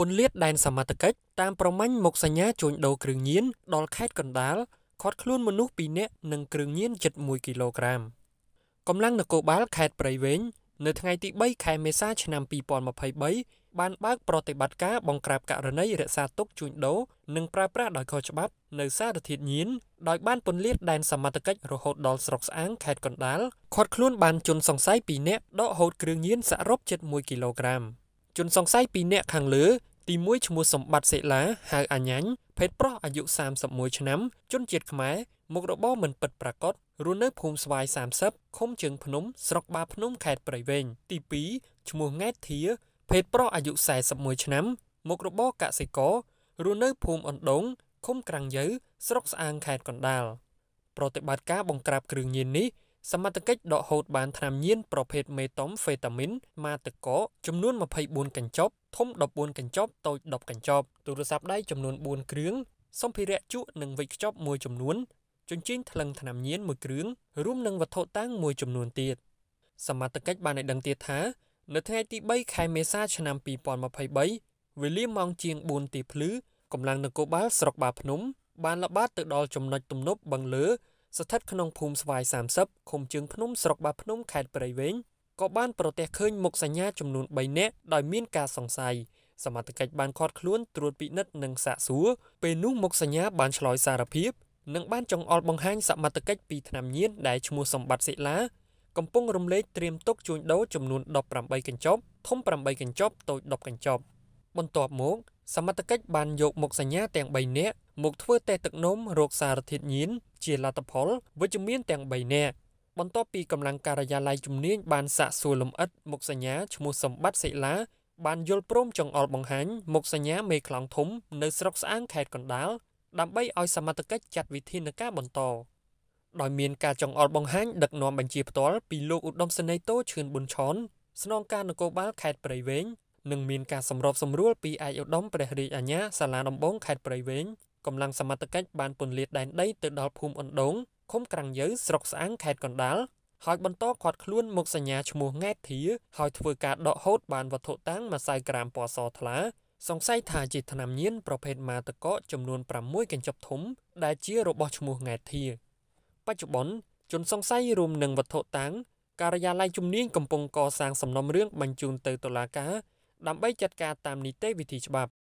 ពន្លាតដែនសមត្ថកិច្ចតាមប្រម៉ាញ់មុខសញ្ញាជួញដូរគ្រឿងញៀនដល់ខេត្តកណ្ដាលខាត់ខ្លួនមនុស្ស2នាក់និងគ្រឿងញៀនជិត1គីឡូក្រាមកម្លាំងនគរបាលខេត្តព្រៃវែងនៅថ្ងៃទី3ខែមេសាឆ្នាំ2023បានបើកប្រតិបត្តិការបង្ក្រាបករណីរក្សាទុកជួញដូរនិងប្រើប្រាស់ដោយខុសច្បាប់នៅសារធាតុញៀនដោយបានពន្លាតដែនសមត្ថកិច្ចរហូតដល់ស្រុកស្អាងខេត្តកណ្ដាលខាត់ខ្លួនបានជនសង្ស័យ2នាក់ដកហូតគ្រឿងញៀនសរុបជិត1គីឡូក្រាម។ជនសង្ស័យ2នាក់ខាងលើ ទី1ឈ្មោះសម្បត្តិសេឡាហៅអាញ៉ាញ់ភេទប្រុសអាយុ31ឆ្នាំជនជាតិខ្មែរមុខរបរមិនពិតប្រាកដរស់នៅ ភូមិស្វាយ30ឃុំជើងភ្នំស្រុកបាភ្នំខេត្តព្រៃវែងទី2ឈ្មោះង៉ែតធា ភេទប្រុសអាយុ41ឆ្នាំមុខរបរកសិកររស់នៅ ភូមិអណ្ដូងឃុំក្រាំងយើស្រុកស្អាងខេត្តកណ្ដាលប្រតិបត្តិការបង្ក្រាបគ្រឿងញៀននេះសមត្ថកិច្ចដកហូតបានថ្នាំញៀនប្រភេទមេតុំហ្វេតាមីនម៉ាតកោចំនួន24កញ្ចប់ធំ14កញ្ចប់តូច10កញ្ចប់ទូរស័ព្ទដៃចំនួន4គ្រឿងសម្ភារៈជក់និងវិចខ្ចប់មួយចំនួនជញ្ជីងថ្លឹងថ្នាំញៀនមួយគ្រឿងរួមនឹងវត្ថុតាំងមួយចំនួនទៀតសមត្ថកិច្ចបានឲ្យដឹងទៀតថានៅថ្ងៃទី3ខែមេសាឆ្នាំ2023វេលាម៉ោងជាង4:00ទីភ្លឺកម្លាំងនគរបាលស្រុកបាភ្នំ បានល្បាតទៅដល់ចំណុចទំនប់បឹងលើស្ថិតក្នុងភូមិស្វាយ30ឃុំជើងភ្នំស្រុកបាភ្នំខេត្តព្រៃវែងក៏បានប្រទះឃើញមុខសញ្ញាចំនួន3នាក់ដោយមានការសង្ស័យសមត្ថកិច្ចបានឃាត់ខ្លួនត្រួតពិនិត្យនិងសាកសួរពេលនោះមុខសញ្ញាបានឆ្លើយសារភាពនិងបានចង្អុលបង្ហាញសមត្ថកិច្ចពីឆ្នាំញៀនដែលឈ្មោះសម្បត្តិសិលាកំពុងរំលែកត្រៀមទុកជួញដូរចំនួន18កញ្ចប់ធំ8កញ្ចប់តូច10កញ្ចប់បន្ទាប់មក សមត្ថកិច្ចបានយកមុខសញ្ញាទាំង3នាក់មកធ្វើតេស្តទឹកនោមរោគសារធាតុញៀនជាលទ្ធផលវិជ្ជមានទាំង3នាក់បន្ទាប់ពីកម្លាំងការិយាល័យជំនាញបានសាកសួរលម្អិតមុខសញ្ញាឈ្មោះសម្បត្តិសិលាបានយល់ព្រមចង្អុលបង្ហាញមុខសញ្ញាមេខ្លងធំ នៅស្រុកស្អាងខេត្តកណ្ដាលដើម្បីឲ្យសមត្ថកិច្ចចាត់វិធានការបន្ត ដោយមានការចង្អុលបង្ហាញដឹកនាំបញ្ជាផ្ទាល់ពីលោកឧត្តមសេនីយ៍តូឈឿនប៊ុនឆនស្នងការនគរបាល ខេត្តព្រៃវែងនិងមានការសម្របសម្រួលពីឯកឧត្តមព្រះរាជអាជ្ញាសាលាដំបងខេត្តព្រៃវែងកម្លាំងសមត្ថកិច្ចបានពន្លាតដែនដីទៅដល់ភូមិអណ្ដូងឃុំក្រាំងយើស្រុកស្អាងខេត្តកណ្ដាលហើយបន្តខាត់ខ្លួនមកសញ្ញាឈ្មោះង៉ែតធាហើយធ្វើការដកហូតបានវត្ថុតាំងមួយសៅក្រាមពណ៌សថ្លា សង្ស័យថាជាថ្នាំញៀនប្រភេទម៉ាតកកចំនួន6កញ្ចប់ធំដែលជារបស់ឈ្មោះង៉ែតធាបច្ចុប្បន្នជនសង្ស័យរួមនឹងវត្ថុតាំងការិយាល័យជំនាញកំពុងកសាងសំណុំរឿងបញ្ជូនទៅតុលាការដើម្បីចាត់ការតាមនីតិវិធីច្បាប់។